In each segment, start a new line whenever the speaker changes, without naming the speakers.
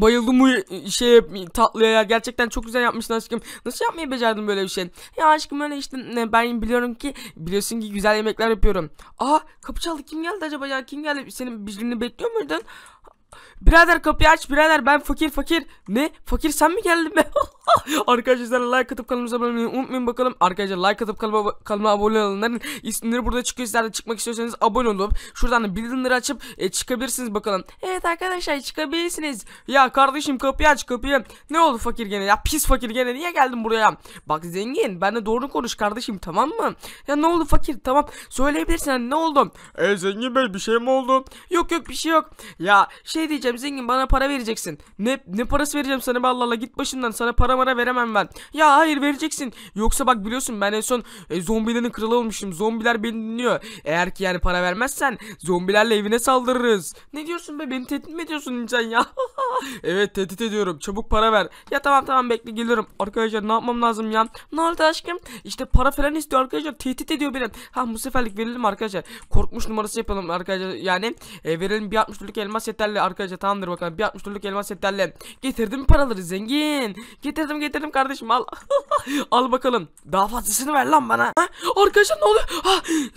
Bayıldım bu şey tatlıya ya. Gerçekten çok güzel yapmışsın aşkım. Nasıl yapmayı becerdin böyle bir şey? Ya aşkım öyle işte ben biliyorum ki biliyorsun ki güzel yemekler yapıyorum. Aa kapı çaldı. Kim geldi acaba ya? Kim geldi? Senin birini bekliyor muydun? Birader kapıyı aç birader ben fakir fakir. Ne? Fakir sen mi geldin be? Arkadaşlar like atıp kanalımıza abone olmayı unutmayın bakalım. Arkadaşlar like atıp kanalıma, abone olanların isimleri burada çıkıyor. Sizler de çıkmak istiyorsanız abone olup şuradan bildirimleri açıp e, çıkabilirsiniz bakalım. Evet arkadaşlar çıkabilirsiniz. Ya kardeşim kapıyı aç kapıyı. Ne oldu fakir gene ya pis fakir gene niye geldin buraya? Bak zengin ben de doğru konuş kardeşim tamam mı? Ya ne oldu fakir tamam söyleyebilirsin hani ne oldu? E zengin bey bir şey mi oldu? Yok yok bir şey yok. Ya şey diyeceğim zengin bana para vereceksin. Ne ne parası vereceğim sana be Allah Allah git başından sana para para mara veremem ben. Ya hayır vereceksin. Yoksa bak biliyorsun ben en son e, zombilerin kralı olmuştum. Zombiler beni dinliyor. Eğer ki yani para vermezsen zombilerle evine saldırırız. Ne diyorsun be beni tehdit mi ediyorsun insan ya? evet tehdit ediyorum. Çabuk para ver. Ya tamam tamam bekle geliyorum. Arkadaşlar ne yapmam lazım ya? Ne oldu aşkım? İşte para falan istiyor arkadaşlar. Tehdit ediyor beni. Ha bu seferlik verelim arkadaşlar. Korkmuş numarası yapalım arkadaşlar. Yani e, verelim bir 60 lirlik elmas yeterli arkadaşlar. Tamamdır bakalım. Bir 60 lirlik elmas yeterli. Getirdim paraları zengin. Getir getirdim getirdim kardeşim al. al bakalım. Daha fazlasını ver lan bana. Ha? Arkadaşlar ne oluyor? Ha?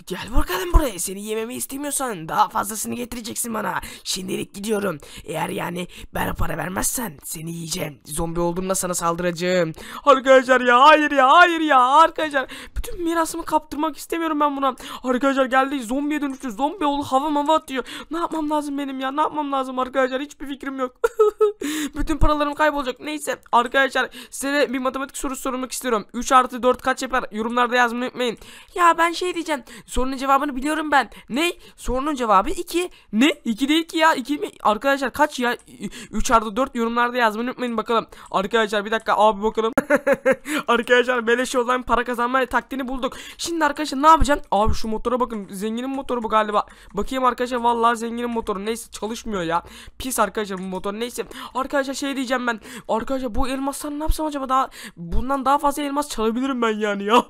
Gel bakalım buraya. Seni yememi istemiyorsan daha fazlasını getireceksin bana. Şimdilik gidiyorum. Eğer yani ben para vermezsen seni yiyeceğim. Zombi olduğumda sana saldıracağım. Arkadaşlar ya hayır ya hayır ya arkadaşlar. Bütün mirasımı kaptırmak istemiyorum ben buna. Arkadaşlar geldi zombiye dönüştü. Zombi oldu hava mava atıyor. Ne yapmam lazım benim ya? Ne yapmam lazım arkadaşlar? Hiçbir fikrim yok. Bütün paralarım kaybolacak. Neyse arkadaşlar Size bir matematik sorusu sormak istiyorum. 3 artı 4 kaç yapar? Yorumlarda yazmayı unutmayın. Ya ben şey diyeceğim. Sorunun cevabını biliyorum ben. Ne? Sorunun cevabı 2. Ne? 2 değil ki ya. 2 mi? Arkadaşlar kaç ya? 3 artı 4 yorumlarda yazmayı unutmayın bakalım. Arkadaşlar bir dakika abi bakalım. arkadaşlar beleş online para kazanma taktiğini bulduk. Şimdi arkadaşlar ne yapacağım? Abi şu motora bakın. Zenginin motoru bu galiba. Bakayım arkadaşlar vallahi zenginin motoru. Neyse çalışmıyor ya. Pis arkadaşlar bu motor. Neyse. Arkadaşlar şey diyeceğim ben. Arkadaşlar bu elmaslar ne yapsam acaba daha bundan daha fazla elmas çalabilirim ben yani ya.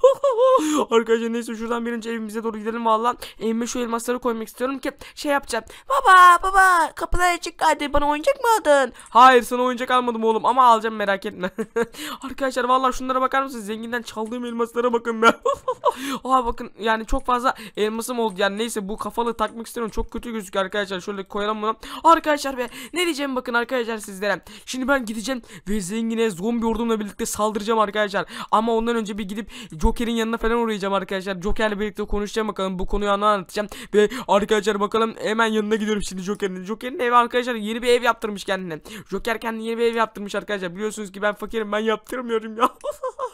Arkadaşlar neyse şuradan birinci evimize doğru gidelim valla. Evime şu elmasları koymak istiyorum ki şey yapacağım. Baba baba kapılar açık hadi bana oyuncak mı aldın? Hayır sana oyuncak almadım oğlum ama alacağım merak etme. Arkadaşlar valla şunlara bakar mısınız? Zenginden çaldığım elmaslara bakın ben. Oha bakın yani çok fazla elmasım oldu. Yani neyse bu kafalı takmak istiyorum. Çok kötü gözüküyor arkadaşlar. Şöyle koyalım bunu. Arkadaşlar be ne diyeceğim bakın arkadaşlar sizlere. Şimdi ben gideceğim ve zengine zombi ordumla birlikte saldıracağım arkadaşlar. Ama ondan önce bir gidip Joker'in yanına falan uğrayacağım arkadaşlar. Joker'le birlikte konuşacağım bakalım. Bu konuyu anlatacağım. Ve arkadaşlar bakalım hemen yanına gidiyorum şimdi Joker'in. Joker'in evi arkadaşlar yeni bir ev yaptırmış kendine. Joker kendine yeni bir ev yaptırmış arkadaşlar. Biliyorsunuz ki ben fakirim ben yaptırmıyorum ya.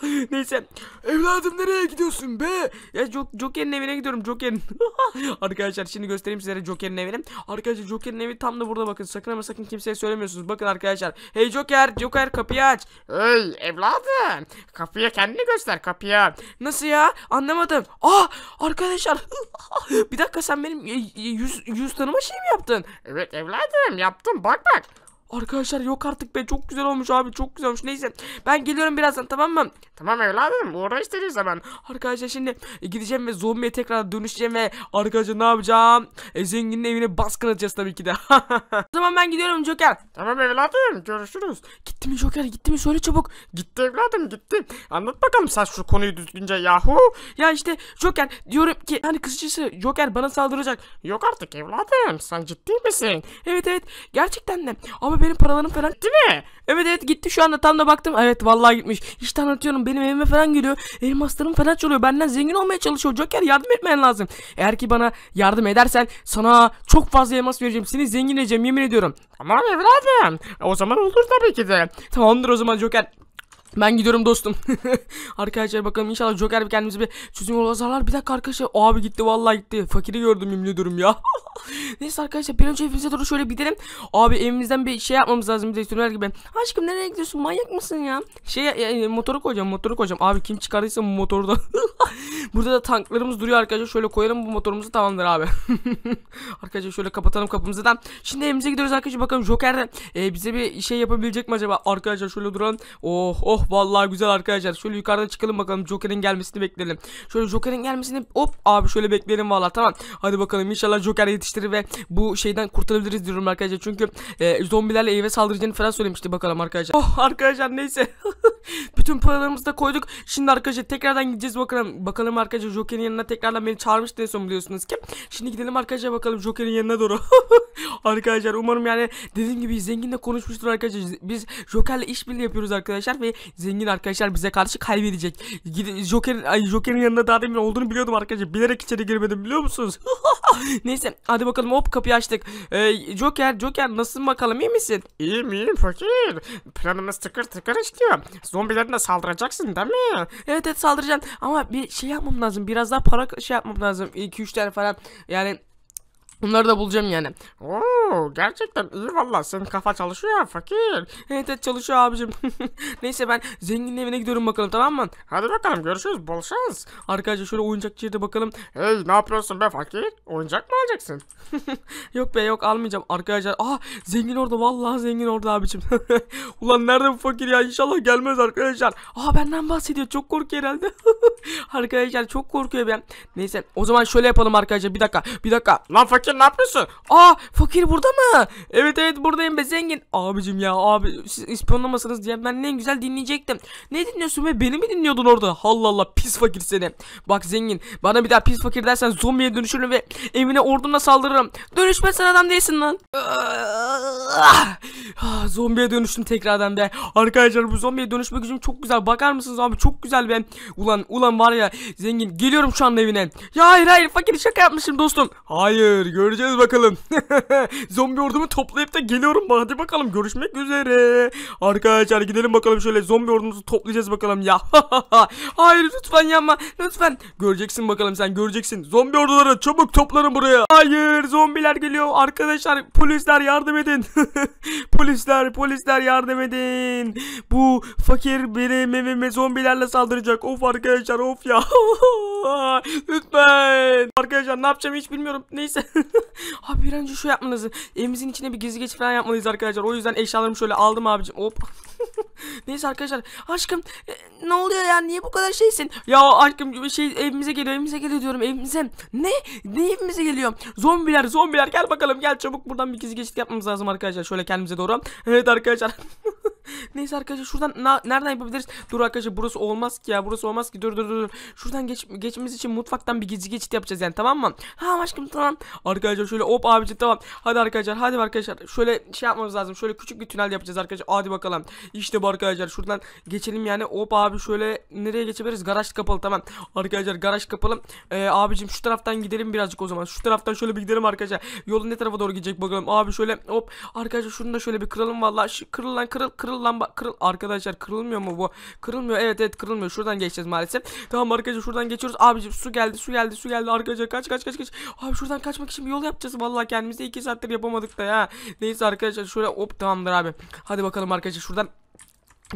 Neyse. Evladım nereye gidiyorsun be? ya Joker'in evine gidiyorum Joker'in. arkadaşlar şimdi göstereyim sizlere Joker'in evini. Arkadaşlar Joker'in evi tam da burada bakın. Sakın ama sakın kimseye söylemiyorsunuz. Bakın arkadaşlar. Hey Joker, Joker kapıyı aç. Hey evladım. Kapıyı kendini göster kapıyı. Nasıl ya? Anlamadım. Ah arkadaşlar. bir dakika sen benim yüz, yüz tanıma şey mi yaptın? Evet evladım yaptım. Bak bak. Arkadaşlar yok artık be çok güzel olmuş abi çok güzel olmuş neyse ben geliyorum birazdan tamam mı? Tamam evladım uğra istediğin zaman. Arkadaşlar şimdi e, gideceğim ve zombiye tekrar dönüşeceğim ve arkadaşlar ne yapacağım? E, zenginin evine baskın atacağız tabii ki de. o zaman ben gidiyorum Joker. Tamam evladım görüşürüz. Gitti mi Joker gitti mi söyle çabuk. Gitti evladım gitti. Anlat bakalım sen şu konuyu düzgünce yahu. Ya işte Joker diyorum ki hani kısacası Joker bana saldıracak. Yok artık evladım sen ciddi misin? Evet evet gerçekten de ama benim paralarım falan değil mi? Evet evet gitti şu anda tam da baktım. Evet vallahi gitmiş. İşte anlatıyorum benim evime falan geliyor. Elmaslarım falan çalıyor. Benden zengin olmaya çalışıyor. Joker yardım etmen lazım. Eğer ki bana yardım edersen sana çok fazla elmas vereceğim. Seni zengin edeceğim yemin ediyorum. Tamam evladım. O zaman olur tabii ki de. Tamamdır o zaman Joker. Ben gidiyorum dostum. arkadaşlar bakalım inşallah Joker bir kendimize bir çözüm yolu azarlar. Bir dakika arkadaşlar. O abi gitti vallahi gitti. Fakiri gördüm yemin durum ya. Neyse arkadaşlar bir önce evimize doğru şöyle gidelim. Abi evimizden bir şey yapmamız lazım. Bir istiyorlar gibi. Aşkım nereye gidiyorsun? Manyak mısın ya? Şey e, e motoru koyacağım motoru koyacağım. Abi kim çıkardıysa bu motoru da. Burada da tanklarımız duruyor arkadaşlar. Şöyle koyalım bu motorumuzu tamamdır abi. arkadaşlar şöyle kapatalım kapımızı da. Şimdi evimize gidiyoruz arkadaşlar. Bakalım Joker de e, bize bir şey yapabilecek mi acaba? Arkadaşlar şöyle duralım. Oh oh Oh, vallahi güzel arkadaşlar. Şöyle yukarıdan çıkalım bakalım. Joker'in gelmesini bekleyelim. Şöyle Joker'in gelmesini hop abi şöyle bekleyelim vallahi tamam. Hadi bakalım inşallah Joker yetiştirir ve bu şeyden kurtulabiliriz diyorum arkadaşlar. Çünkü e, zombilerle eve saldıracağını falan söylemişti bakalım arkadaşlar. Oh arkadaşlar neyse. Bütün paralarımızı da koyduk. Şimdi arkadaşlar tekrardan gideceğiz bakalım. Bakalım arkadaşlar Joker'in yanına tekrardan beni çağırmıştı en son biliyorsunuz ki. Şimdi gidelim arkadaşlar bakalım Joker'in yanına doğru. arkadaşlar umarım yani dediğim gibi zenginle konuşmuştur arkadaşlar. Biz Joker'le işbirliği yapıyoruz arkadaşlar ve zengin arkadaşlar bize karşı kaybedecek. Joker ay yanında daha demin olduğunu biliyordum arkadaşlar. Bilerek içeri girmedim biliyor musunuz? Neyse hadi bakalım hop kapıyı açtık. Ee, Joker Joker nasılsın bakalım iyi misin? İyiyim iyiyim fakir. Planımız tıkır tıkır işliyor. Zombilerine saldıracaksın değil mi? Evet evet saldıracağım ama bir şey yapmam lazım. Biraz daha para şey yapmam lazım. 2-3 tane falan. Yani Bunları da bulacağım yani. Oo, gerçekten iyi valla senin kafa çalışıyor ya fakir. Evet evet çalışıyor abicim. Neyse ben zenginin evine gidiyorum bakalım tamam mı? Hadi bakalım görüşürüz bol şans. Arkadaşlar şöyle oyuncakçıya da bakalım. Hey ne yapıyorsun be fakir? Oyuncak mı alacaksın? yok be yok almayacağım arkadaşlar. Aa ah, zengin orada vallahi zengin orada abicim. Ulan nerede bu fakir ya inşallah gelmez arkadaşlar. Aa ah, benden bahsediyor çok korkuyor herhalde. arkadaşlar çok korkuyor ben. Neyse o zaman şöyle yapalım arkadaşlar bir dakika bir dakika. Lan fakir yapıyorsun ne yapıyorsun? Aa fakir burada mı? Evet evet buradayım be zengin. Abicim ya abi siz ispiyonlamasınız diye ben ne güzel dinleyecektim. Ne dinliyorsun be beni mi dinliyordun orada? Allah Allah pis fakir seni. Bak zengin bana bir daha pis fakir dersen zombiye dönüşürüm ve evine ordumla saldırırım. Dönüşmezsen adam değilsin lan. Ah, zombiye dönüştüm tekrardan be. Arkadaşlar bu zombiye dönüşme gücüm çok güzel. Bakar mısınız abi çok güzel ben. Ulan ulan var ya zengin geliyorum şu an evine. Ya hayır hayır fakir şaka yapmışım dostum. Hayır gör Göreceğiz bakalım. zombi ordumu toplayıp da geliyorum. Hadi bakalım görüşmek üzere. Arkadaşlar gidelim bakalım şöyle zombi ordumuzu toplayacağız bakalım ya. Hayır lütfen yanma. Lütfen. Göreceksin bakalım sen göreceksin. Zombi orduları çabuk toplarım buraya. Hayır zombiler geliyor. Arkadaşlar polisler yardım edin. polisler polisler yardım edin. Bu fakir benim evime zombilerle saldıracak. Of arkadaşlar of ya. Lütfen. Arkadaşlar ne yapacağım hiç bilmiyorum. Neyse. abi bir önce şu yapmanızı. Evimizin içine bir gizli geçit falan yapmalıyız arkadaşlar. O yüzden eşyalarımı şöyle aldım abicim. Hop. Neyse arkadaşlar. Aşkım e, ne oluyor ya? Niye bu kadar şeysin? Ya aşkım şey evimize geliyor. Evimize geliyor diyorum. Evimize. Ne? Ne evimize geliyor? Zombiler zombiler gel bakalım. Gel çabuk buradan bir gizli geçit yapmamız lazım arkadaşlar. Şöyle kendimize doğru. Evet arkadaşlar. Neyse arkadaşlar şuradan nereden yapabiliriz? Dur arkadaşlar burası olmaz ki ya. Burası olmaz ki. Dur dur dur. Şuradan geç geçmemiz için mutfaktan bir gizli geçit yapacağız yani tamam mı? Ha aşkım tamam. Arkadaşlar şöyle hop abici tamam. Hadi arkadaşlar hadi arkadaşlar. Şöyle şey yapmamız lazım. Şöyle küçük bir tünel yapacağız arkadaşlar. Hadi bakalım. İşte bu arkadaşlar. Şuradan geçelim yani. Hop abi şöyle nereye geçebiliriz? Garaj kapalı tamam. Arkadaşlar garaj kapalı. Ee, abicim şu taraftan gidelim birazcık o zaman. Şu taraftan şöyle bir gidelim arkadaşlar. Yolun ne tarafa doğru gidecek bakalım. Abi şöyle hop arkadaşlar şunu da şöyle bir kıralım vallahi. kırıl lan kırıl kırıl lan kırıl. Arkadaşlar kırılmıyor mu bu? Kırılmıyor. Evet evet kırılmıyor. Şuradan geçeceğiz maalesef. Tamam arkadaşlar şuradan geçiyoruz. Abiciğim su geldi su geldi su geldi arkadaşlar. Kaç kaç kaç kaç. Abi şuradan kaçmak için bir yol yapacağız. Vallahi kendimize 2 saattir yapamadık da ya. Neyse arkadaşlar şöyle hop tamamdır abi. Hadi bakalım arkadaşlar şuradan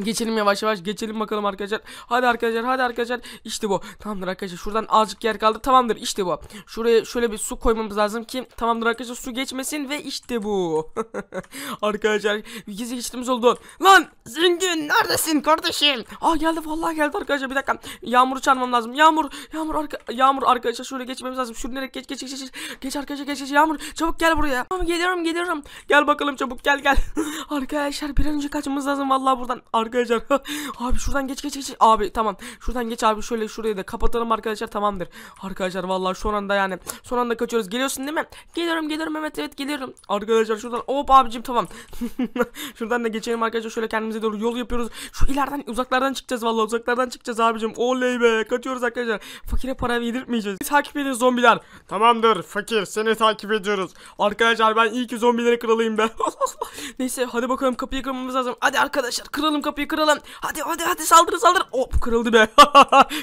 Geçelim yavaş yavaş geçelim bakalım arkadaşlar. Hadi arkadaşlar hadi arkadaşlar. işte bu. Tamamdır arkadaşlar. Şuradan azıcık yer kaldı. Tamamdır işte bu. Şuraya şöyle bir su koymamız lazım ki tamamdır arkadaşlar su geçmesin ve işte bu. arkadaşlar gizli geçtiğimiz oldu. Lan zengin neredesin kardeşim? Ah geldi vallahi geldi arkadaşlar bir dakika. Yağmuru çağırmam lazım. Yağmur yağmur arka, yağmur arkadaşlar şöyle geçmemiz lazım. Sürünerek geç geç geç geç. Geç arkadaşlar geç geç yağmur. Çabuk gel buraya. Tamam geliyorum geliyorum. Gel bakalım çabuk gel gel. arkadaşlar bir an önce kaçmamız lazım vallahi buradan. Ar arkadaşlar. abi şuradan geç geç geç. Abi tamam. Şuradan geç abi şöyle şurayı da kapatalım arkadaşlar tamamdır. Arkadaşlar vallahi şu anda yani son anda kaçıyoruz. Geliyorsun değil mi? Geliyorum geliyorum evet evet geliyorum. Arkadaşlar şuradan hop abicim tamam. şuradan da geçelim arkadaşlar şöyle kendimize doğru yol yapıyoruz. Şu ilerden uzaklardan çıkacağız vallahi uzaklardan çıkacağız abicim. Oley be kaçıyoruz arkadaşlar. Fakire para yedirtmeyeceğiz. biz Takip edin zombiler. Tamamdır fakir seni takip ediyoruz. Arkadaşlar ben iyi ki zombilerin kralıyım ben. Neyse hadi bakalım kapıyı kırmamız lazım. Hadi arkadaşlar kıralım kapıyı kapıyı kıralım. Hadi hadi hadi saldırın saldırın. Hop kırıldı be.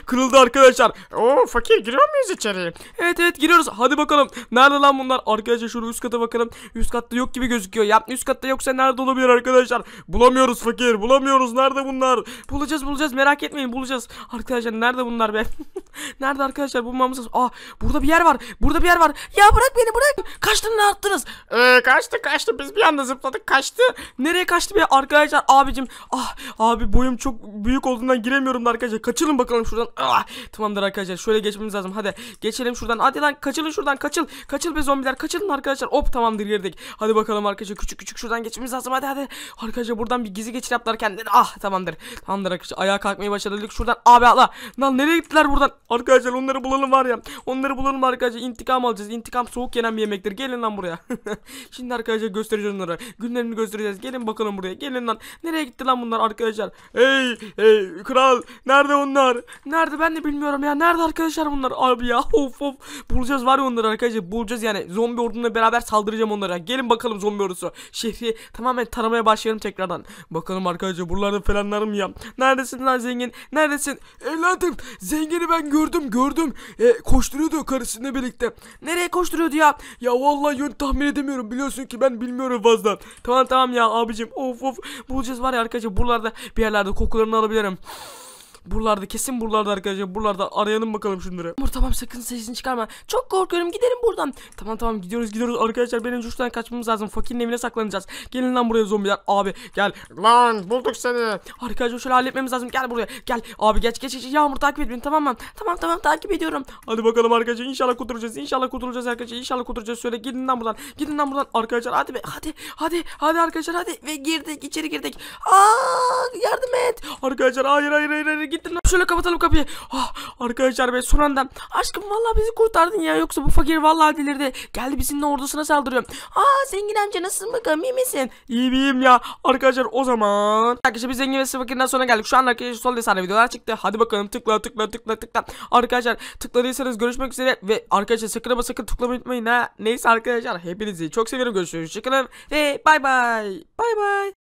kırıldı arkadaşlar. Oo fakir giriyor muyuz içeri? Evet evet giriyoruz. Hadi bakalım. Nerede lan bunlar? Arkadaşlar şurada üst kata bakalım. Üst katta yok gibi gözüküyor. Ya üst katta yoksa nerede olabilir arkadaşlar? Bulamıyoruz fakir. Bulamıyoruz. Nerede bunlar? Bulacağız bulacağız. Merak etmeyin bulacağız. Arkadaşlar nerede bunlar be? nerede arkadaşlar? Bulmamız lazım. Aa burada bir yer var. Burada bir yer var. Ya bırak beni bırak. Kaçtın ne yaptınız? Ee, kaçtı kaçtı. Biz bir anda zıpladık kaçtı. Nereye kaçtı be arkadaşlar abicim? Ah Abi boyum çok büyük olduğundan giremiyorum da arkadaşlar. Kaçılın bakalım şuradan. Aa, ah! tamamdır arkadaşlar. Şöyle geçmemiz lazım. Hadi geçelim şuradan. Hadi lan kaçılın şuradan. Kaçıl. Kaçıl be zombiler. Kaçılın arkadaşlar. Hop tamamdır girdik. Hadi bakalım arkadaşlar. Küçük küçük şuradan geçmemiz lazım. Hadi hadi. Arkadaşlar buradan bir gizli geçiş yaptılar kendileri. Ah tamamdır. Tamamdır arkadaşlar. Ayağa kalkmayı başardık. Şuradan abi Allah. Lan nereye gittiler buradan? Arkadaşlar onları bulalım var ya. Onları bulalım arkadaşlar. İntikam alacağız. İntikam soğuk yenen bir yemektir. Gelin lan buraya. Şimdi arkadaşlar göstereceğiz onlara. Günlerini göstereceğiz. Gelin bakalım buraya. Gelin lan. Nereye gitti lan bunlar? arkadaşlar. Hey hey kral nerede onlar? Nerede ben de bilmiyorum ya. Nerede arkadaşlar bunlar abi ya. Of of. Bulacağız var ya onları arkadaşlar. Bulacağız yani. Zombi ordumla beraber saldıracağım onlara. Gelin bakalım zombi ordusu. Şehri tamamen taramaya başlayalım tekrardan. Bakalım arkadaşlar buralarda falanlar mı ya? Neredesin lan zengin? Neredesin? Evladım zengini ben gördüm gördüm. E, koşturuyordu karısıyla birlikte. Nereye koşturuyordu ya? Ya vallahi yön tahmin edemiyorum. Biliyorsun ki ben bilmiyorum fazla. Tamam tamam ya abicim. Of of. Bulacağız var ya arkadaşlar. Buralar buralarda bir yerlerde kokularını alabilirim. Buralarda kesin buralarda arkadaşlar. Buralarda arayalım bakalım şunları. Umur tamam sakın sesini çıkarma. Çok korkuyorum gidelim buradan. Tamam tamam gidiyoruz gidiyoruz arkadaşlar. Benim şuradan kaçmamız lazım. Fakirin evine saklanacağız. Gelin lan buraya zombiler. Abi gel. Lan bulduk seni. Arkadaşlar şöyle halletmemiz lazım. Gel buraya. Gel. Abi geç geç geç. Yağmur takip et beni tamam mı? Tamam tamam takip ediyorum. Hadi bakalım arkadaşlar. İnşallah kurtulacağız. İnşallah kurtulacağız arkadaşlar. İnşallah kurtulacağız. Söyle gidin lan buradan. Gidin lan buradan arkadaşlar. Hadi be. Hadi. Hadi. Hadi arkadaşlar hadi. Ve girdik. içeri girdik. Aa yardım et. Arkadaşlar hayır hayır hayır. hayır gittim. Şöyle kapatalım kapıyı. Ah, arkadaşlar ben son anda. Aşkım vallahi bizi kurtardın ya. Yoksa bu fakir vallahi delirdi. Geldi bizimle ordusuna saldırıyor. Aa zengin amca nasılsın bakalım iyi misin? İyiyim iyiyim ya. Arkadaşlar o zaman. Arkadaşlar biz zengin ve fakirden sonra geldik. Şu an arkadaşlar sol desane videolar çıktı. Hadi bakalım tıkla tıkla tıkla tıkla. Arkadaşlar tıkladıysanız görüşmek üzere. Ve arkadaşlar sakın ama sakın tıklamayı unutmayın ha. Neyse arkadaşlar hepinizi çok seviyorum. Görüşürüz. çıkalım ve bay bay. Bay bay.